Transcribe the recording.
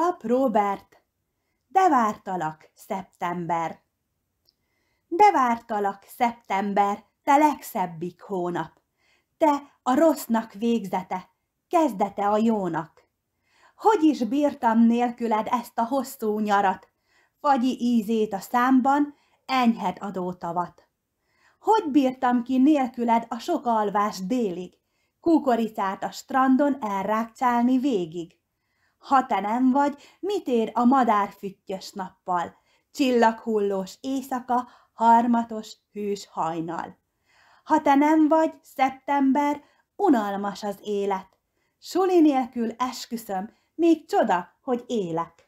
Pap Robert, de vártalak, szeptember. De vártalak, szeptember, te legszebbik hónap. Te a rossznak végzete, kezdete a jónak. Hogy is bírtam nélküled ezt a hosszú nyarat, fagyi ízét a számban, enyhet adó tavat. Hogy bírtam ki nélküled a sok alvás délig, kukoricát a strandon elrákcálni végig? ha te nem vagy, mit ér a madár füttyös nappal? Csillaghullós éjszaka, harmatos, hűs hajnal. Ha te nem vagy, szeptember, unalmas az élet. Suli nélkül esküszöm, még csoda, hogy élek.